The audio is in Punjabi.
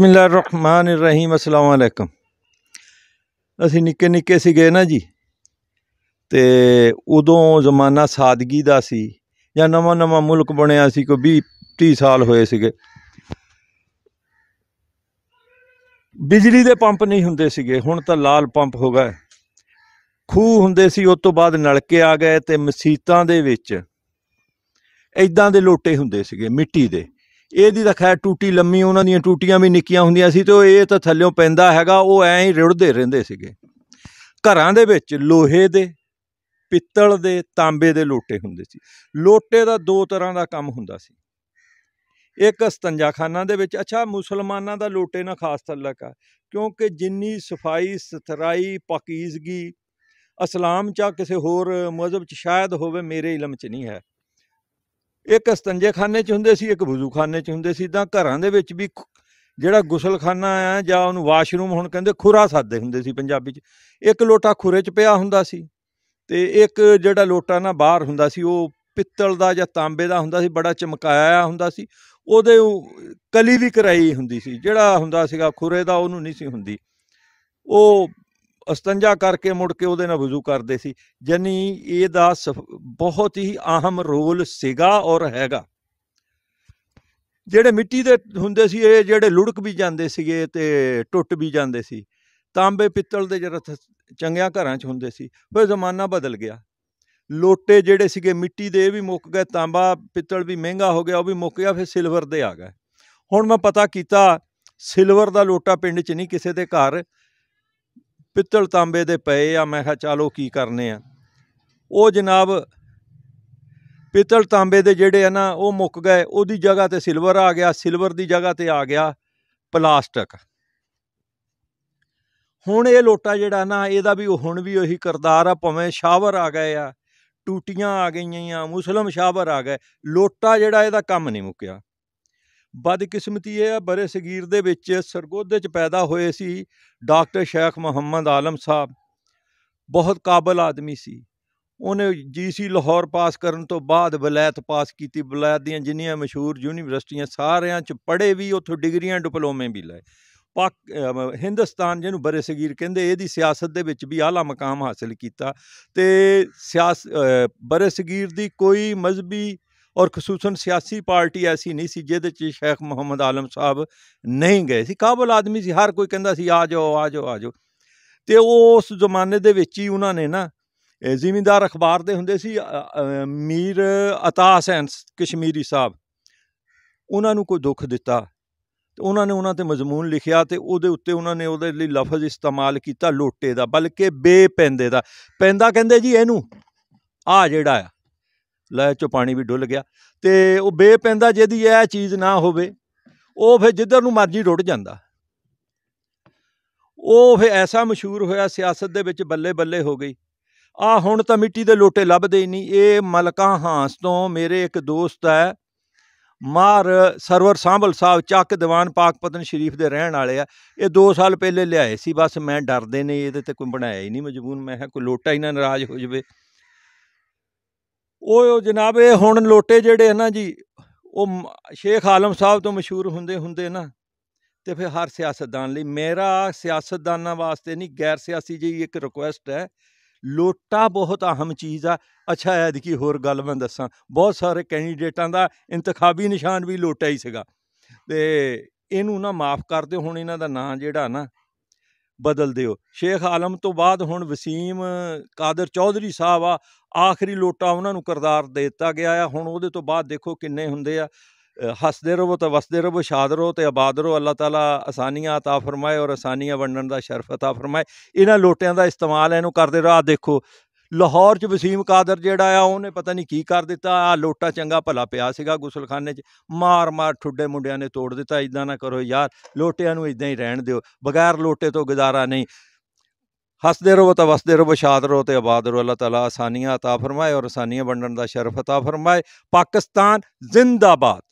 ਰਹੀਮ ਅਸਲਾਮ ਅਲੈਕਮ ਅਸੀਂ ਨਿੱਕੇ ਨਿੱਕੇ ਸੀਗੇ ਨਾ ਜੀ ਤੇ ਉਦੋਂ ਜ਼ਮਾਨਾ ਸਾਦਗੀ ਦਾ ਸੀ ਜਾਂ ਨਵਾਂ ਨਵਾਂ ਮੁਲਕ ਬਣਿਆ ਸੀ ਕੋਈ 20 30 ਸਾਲ ਹੋਏ ਸੀਗੇ ਬਿਜਲੀ ਦੇ ਪੰਪ ਨਹੀਂ ਹੁੰਦੇ ਸੀਗੇ ਹੁਣ ਤਾਂ ਲਾਲ ਪੰਪ ਹੋ ਗਏ ਖੂਹ ਹੁੰਦੇ ਸੀ ਉਸ ਤੋਂ ਬਾਅਦ ਨਲਕੇ ਆ ਗਏ ਤੇ ਮਸੀਤਾਂ ਦੇ ਵਿੱਚ ਇਦਾਂ ਦੇ ਲੋਟੇ ਹੁੰਦੇ ਸੀਗੇ ਮਿੱਟੀ ਦੇ ਇਹਦੀ ਤਾਂ ਖੈਰ ਟੂਟੀ ਲੰਮੀ ਉਹਨਾਂ ਦੀਆਂ ਟੂਟੀਆਂ ਵੀ ਨਿੱਕੀਆਂ ਹੁੰਦੀਆਂ ਸੀ ਤੇ ਉਹ ਇਹ ਤਾਂ ਥੱਲਿਓਂ ਪੈਂਦਾ ਹੈਗਾ ਉਹ ਐਂ ਹੀ ਰੁੜਦੇ ਰਹਿੰਦੇ ਸੀਗੇ ਘਰਾਂ ਦੇ ਵਿੱਚ ਲੋਹੇ ਦੇ ਪਿੱਤਲ ਦੇ ਤਾਂਬੇ ਦੇ ਲੋਟੇ ਹੁੰਦੇ ਸੀ ਲੋਟੇ ਦਾ ਦੋ ਤਰ੍ਹਾਂ ਦਾ ਕੰਮ ਹੁੰਦਾ ਸੀ ਇੱਕ ਸਤੰਜਾਖਾਨਾ ਦੇ ਵਿੱਚ ਅੱਛਾ ਮੁਸਲਮਾਨਾਂ ਦਾ ਲੋਟੇ ਨਾਲ ਖਾਸ ਤਲਕ ਆ ਕਿਉਂਕਿ ਜਿੰਨੀ ਸਫਾਈ ਸਥਰਾਈ ਪਾਕੀਜ਼ਗੀ ਇਸਲਾਮ ਚਾ ਕਿਸੇ ਹੋਰ ਮਜ਼ਹਬ ਚ ਸ਼ਾਇਦ ਹੋਵੇ ਮੇਰੇ ਇਲਮ ਚ ਨਹੀਂ ਹੈ ਇੱਕ ਸਤੰਜੇ ਖਾਨੇ 'ਚ ਹੁੰਦੇ ਸੀ ਇੱਕ ਵਜ਼ੂ ਖਾਨੇ 'ਚ ਹੁੰਦੇ ਸੀ ਤਾਂ ਘਰਾਂ ਦੇ ਵਿੱਚ ਵੀ ਜਿਹੜਾ ਗੁਸਲਖਾਨਾ ਆ ਜਾਂ ਉਹਨੂੰ ਵਾਸ਼ਰੂਮ ਹੁਣ ਕਹਿੰਦੇ ਖੁਰਾ ਸਾਦੇ ਹੁੰਦੇ ਸੀ ਪੰਜਾਬੀ 'ਚ ਇੱਕ ਲੋਟਾ ਖੁਰੇ 'ਚ ਪਿਆ ਹੁੰਦਾ ਸੀ ਤੇ ਇੱਕ ਜਿਹੜਾ ਲੋਟਾ ਨਾ ਬਾਹਰ ਹੁੰਦਾ ਸੀ ਉਹ ਪਿੱਤਲ ਦਾ ਜਾਂ ਤਾਂਬੇ ਦਾ ਹੁੰਦਾ ਸੀ ਬੜਾ ਚਮਕਾਇਆ ਹੁੰਦਾ ਸੀ ਉਹਦੇ ਕਲੀ ਵੀ ਕਰਾਈ ਹੁੰਦੀ ਸੀ ਜਿਹੜਾ ਹੁੰਦਾ ਸੀਗਾ ਖੁਰੇ ਦਾ ਉਹਨੂੰ ਨਹੀਂ ਸੀ ਹੁੰਦੀ ਉਹ ਅਸਤੰਜਾ ਕਰਕੇ ਮੁੜ ਕੇ ਉਹਦੇ ਨਾਲ ਵਜ਼ੂ ਕਰਦੇ ਸੀ ਜਾਨੀ ਇਹਦਾ ਬਹੁਤ ਹੀ ਆਹਮ ਰੋਲ ਸੀਗਾ ਔਰ ਹੈਗਾ ਜਿਹੜੇ ਮਿੱਟੀ ਦੇ ਹੁੰਦੇ ਸੀ ਇਹ ਜਿਹੜੇ ਲੁੜਕ ਵੀ ਜਾਂਦੇ ਸੀਗੇ ਤੇ ਟੁੱਟ ਵੀ ਜਾਂਦੇ ਸੀ ਤਾਂਬੇ ਪਿੱਤਲ ਦੇ ਜਿਹੜਾ ਚੰਗਿਆਂ ਘਰਾਂ 'ਚ ਹੁੰਦੇ ਸੀ ਫਿਰ ਜ਼ਮਾਨਾ ਬਦਲ ਗਿਆ ਲੋਟੇ ਜਿਹੜੇ ਸੀਗੇ ਮਿੱਟੀ ਦੇ ਵੀ ਮੁੱਕ ਗਏ ਤਾਂਬਾ ਪਿੱਤਲ ਵੀ ਮਹਿੰਗਾ ਹੋ ਗਿਆ ਉਹ ਵੀ ਮੁੱਕ ਗਿਆ ਫਿਰ ਸਿਲਵਰ ਦੇ ਆ ਗਏ ਹੁਣ ਮੈਂ ਪਤਾ ਕੀਤਾ ਸਿਲਵਰ ਦਾ ਲੋਟਾ ਪਿੰਡ 'ਚ ਨਹੀਂ ਕਿਸੇ ਦੇ ਘਰ ਪਿੱਤਲ ਤਾਂਬੇ ਦੇ ਪਏ ਆ ਮੈਂ ਕਿਹਾ ਚਲੋ ਕੀ ਕਰਨੇ ਆ ਉਹ ਜਨਾਬ ਪਿੱਤਲ ਤਾਂਬੇ ਦੇ ਜਿਹੜੇ ਆ ਨਾ ਉਹ ਮੁੱਕ ਗਏ ਉਹਦੀ ਜਗ੍ਹਾ ਤੇ ਸਿਲਵਰ ਆ ਗਿਆ ਸਿਲਵਰ ਦੀ ਜਗ੍ਹਾ ਤੇ ਆ ਗਿਆ ਪਲਾਸਟਿਕ ਹੁਣ ਇਹ ਲੋਟਾ ਜਿਹੜਾ ਨਾ ਇਹਦਾ ਵੀ ਹੁਣ ਵੀ ਉਹੀ ਕਰਦਾਰ ਆ ਭਵੇਂ ਸ਼ਾਵਰ ਆ ਗਏ ਆ ਟੂਟੀਆਂ ਆ ਗਈਆਂ ਆ ਮੁਸਲਮ ਸ਼ਾਵਰ ਆ ਗਏ ਲੋਟਾ ਜਿਹੜਾ ਇਹਦਾ ਕੰਮ ਨਹੀਂ ਮੁੱਕਿਆ ਬਦਕਿਸਮਤੀ ਇਹ ਆ ਬਰੇ ਸਗੀਰ ਦੇ ਵਿੱਚ ਸਰਗੋਧੇ 'ਚ ਪੈਦਾ ਹੋਏ ਸੀ ਡਾਕਟਰ ਸ਼ੇਖ ਮੁਹੰਮਦ ਆਲਮ ਸਾਹਿਬ ਬਹੁਤ ਕਾਬਲ ਆਦਮੀ ਸੀ ਉਹਨੇ ਜੀਸੀ ਲਾਹੌਰ ਪਾਸ ਕਰਨ ਤੋਂ ਬਾਅਦ ਵਲੈਤ ਪਾਸ ਕੀਤੀ ਵਲੈਤ ਦੀਆਂ ਜਿੰਨੀਆਂ ਮਸ਼ਹੂਰ ਯੂਨੀਵਰਸਿਟੀਆਂ ਸਾਰਿਆਂ 'ਚ ਪੜ੍ਹੇ ਵੀ ਉੱਥੋਂ ਡਿਗਰੀਆਂ ਡਿਪਲੋਮੇ ਵੀ ਲਏ ਪਾਕ ਹਿੰਦੁਸਤਾਨ ਜਿਹਨੂੰ ਬਰੇ ਸਗੀਰ ਕਹਿੰਦੇ ਇਹਦੀ ਸਿਆਸਤ ਦੇ ਵਿੱਚ ਵੀ ਆਲਾ ਮਕਾਮ ਹਾਸਲ ਕੀਤਾ ਤੇ ਸਿਆਸ ਬਰੇ ਸਗੀਰ ਦੀ ਕੋਈ ਮਜ਼ਬੀ ਔਰ ਖਸੂਸਨ ਸਿਆਸੀ ਪਾਰਟੀ ਐਸੀ ਨਹੀਂ ਸੀ ਜਿਹਦੇ 'ਚ ਸ਼ੇਖ ਮੁਹੰਮਦ ਆਲਮ ਸਾਹਿਬ ਨਹੀਂ ਗਏ ਸੀ ਕਾਬਲ ਆਦਮੀ ਸੀ ਹਰ ਕੋਈ ਕਹਿੰਦਾ ਸੀ ਆ ਜਾਓ ਆ ਜਾਓ ਆ ਜਾਓ ਤੇ ਉਸ ਜ਼ਮਾਨੇ ਦੇ ਵਿੱਚ ਹੀ ਉਹਨਾਂ ਨੇ ਨਾ ਜ਼ਿਮੀਂਦਾਰ ਅਖਬਾਰ ਦੇ ਹੁੰਦੇ ਸੀ ਮੀਰ ਅਤਾ ਹਸਨ ਕਸ਼ਮੀਰੀ ਸਾਹਿਬ ਉਹਨਾਂ ਨੂੰ ਕੋਈ ਦੁੱਖ ਦਿੱਤਾ ਤੇ ਉਹਨਾਂ ਨੇ ਉਹਨਾਂ ਤੇ ਮਜ਼ਮੂਨ ਲਿਖਿਆ ਤੇ ਉਹਦੇ ਉੱਤੇ ਉਹਨਾਂ ਨੇ ਉਹਦੇ ਲਈ ਲਫ਼ਜ਼ ਇਸਤੇਮਾਲ ਕੀਤਾ ਲੋਟੇ ਦਾ ਬਲਕਿ ਬੇਪੈਂਦੇ ਦਾ ਪੈਂਦਾ ਕਹਿੰਦੇ ਜੀ ਇਹਨੂੰ ਆ ਜਿਹੜਾ ਆ ਲੈ ਚੋ ਪਾਣੀ ਵੀ ਡੁੱਲ ਗਿਆ ਤੇ ਉਹ ਬੇਪੈਂਦਾ ਜਿਹਦੀ ਇਹ ਚੀਜ਼ ਨਾ ਹੋਵੇ ਉਹ ਫਿਰ ਜਿੱਧਰ ਨੂੰ ਮਰਜ਼ੀ ਡੁੱਟ ਜਾਂਦਾ ਉਹ ਫਿਰ ਐਸਾ ਮਸ਼ਹੂਰ ਹੋਇਆ ਸਿਆਸਤ ਦੇ ਵਿੱਚ ਬੱਲੇ ਬੱਲੇ ਹੋ ਗਈ ਆ ਹੁਣ ਤਾਂ ਮਿੱਟੀ ਦੇ ਲੋਟੇ ਲੱਭਦੇ ਹੀ ਨਹੀਂ ਇਹ ਮਲਕਾ ਹਾਂਸ ਤੋਂ ਮੇਰੇ ਇੱਕ ਦੋਸਤ ਹੈ ਮਾਰ ਸਰਵਰ ਸਾਂਭਲ ਸਾਹਿਬ ਚੱਕ ਦੀਵਾਨ ਪਾਕ ਪਤਨ ਸ਼ਰੀਫ ਦੇ ਰਹਿਣ ਵਾਲੇ ਆ ਇਹ 2 ਸਾਲ ਪਹਿਲੇ ਲਿਆਏ ਸੀ ਬਸ ਮੈਂ ਡਰਦੇ ਨੇ ਇਹਦੇ ਤੇ ਕੋਈ ਬਣਾਇਆ ਹੀ ਨਹੀਂ ਮਜਬੂਰ ਮੈਂ ਕਿਹਾ ਕੋਈ ਲੋਟਾ ਹੀ ਨਾ ਨਾਰਾਜ਼ ਹੋ ਜਵੇ ਉਹ ਜਨਾਬ ਇਹ ਹੁਣ ਲੋਟੇ ਜਿਹੜੇ ਹਨ ਜੀ ਉਹ ਸ਼ੇਖ ਆਲਮ ਸਾਹਿਬ ਤੋਂ ਮਸ਼ਹੂਰ ਹੁੰਦੇ ਹੁੰਦੇ ਨਾ ਤੇ ਫਿਰ ਹਰ ਸਿਆਸਤਦਾਨ ਲਈ ਮੇਰਾ ਸਿਆਸਤਦਾਨਾਂ ਵਾਸਤੇ ਨਹੀਂ ਗੈਰ ਸਿਆਸੀ ਜੀ ਇੱਕ ਰਿਕੁਐਸਟ ਹੈ ਲੋਟਾ ਬਹੁਤ ਅਹਿਮ ਚੀਜ਼ ਆ ਅੱਛਾ ਐਦ ਕੀ ਹੋਰ ਗੱਲ ਮੈਂ ਦੱਸਾਂ ਬਹੁਤ ਸਾਰੇ ਕੈਂਡੀਡੇਟਾਂ ਦਾ ਇੰਤਖਾਬੀ ਨਿਸ਼ਾਨ ਵੀ ਲੋਟਾ ਹੀ ਸੀਗਾ ਤੇ ਇਹਨੂੰ ਨਾ ਮਾਫ ਕਰ ਦਿਓ ਹੁਣ ਇਹਨਾਂ ਦਾ ਨਾਂ ਜਿਹੜਾ ਨਾ ਬਦਲ ਦਿਓ ਸ਼ੇਖ ਆਲਮ ਤੋਂ ਬਾਅਦ ਹੁਣ ਵਸੀਮ ਕਾਦਰ ਚੌਧਰੀ ਸਾਹਿਬ ਆ ਆਖਰੀ ਲੋਟਾ ਉਹਨਾਂ ਨੂੰ ਕਰਦਾਰ ਦੇ ਦਿੱਤਾ ਗਿਆ ਆ ਹੁਣ ਉਹਦੇ ਤੋਂ ਬਾਅਦ ਦੇਖੋ ਕਿੰਨੇ ਹੁੰਦੇ ਆ ਹੱਸਦੇ ਰਹੋ ਤੇ ਵਸਦੇ ਰਹੋ ਸ਼ਾਦ ਰਹੋ ਤੇ ਆਬਾਦ ਰਹੋ ਅੱਲਾਹ ਤਾਲਾ ਆਸਾਨੀਆਂ عطا ਫਰਮਾਏ ਔਰ ਆਸਾਨੀਆਂ ਵੰਡਣ ਦਾ ਸ਼ਰਫ عطا ਫਰਮਾਏ ਇਹਨਾਂ ਲੋਟਿਆਂ ਦਾ ਇਸਤੇਮਾਲ ਇਹਨੂੰ ਕਰਦੇ ਰਹੋ ਆ ਦੇਖੋ ਲਾਹੌਰ 'ਚ ਵਸੀਮ ਕਾਦਰ ਜਿਹੜਾ ਆ ਉਹਨੇ ਪਤਾ ਨਹੀਂ ਕੀ ਕਰ ਦਿੱਤਾ ਆ ਲੋਟਾ ਚੰਗਾ ਭਲਾ ਪਿਆ ਸੀਗਾ ਗੁਸਲਖਾਨੇ 'ਚ ਮਾਰ-ਮਾਰ ਠੁੱਡੇ ਮੁੰਡਿਆਂ ਨੇ ਤੋੜ ਦਿੱਤਾ ਇਦਾਂ ਨਾ ਕਰੋ ਯਾਰ ਲੋਟਿਆਂ ਨੂੰ ਇਦਾਂ ਹੀ ਰਹਿਣ ਦਿਓ ਬਗੈਰ ਲੋਟੇ ਤੋਂ ਗੁਜ਼ਾਰਾ ਨਹੀਂ ਹੱਸਦੇ ਰਹੋ ਤਾਂ ਵਸਦੇ ਰਹੋ ਸ਼ਾਦ ਰਹੋ ਤੇ ਆਬਾਦ ਰਹੋ ਅੱਲਾਹ ਤਾਲਾ ਆਸਾਨੀਆਂ عطا ਫਰਮਾਏ ਔਰ ਆਸਾਨੀਆਂ ਵੰਡਣ ਦਾ ਸ਼ਰਫ عطا ਫਰਮਾਏ ਪਾਕਿਸਤਾਨ ਜ਼ਿੰਦਾਬਾਦ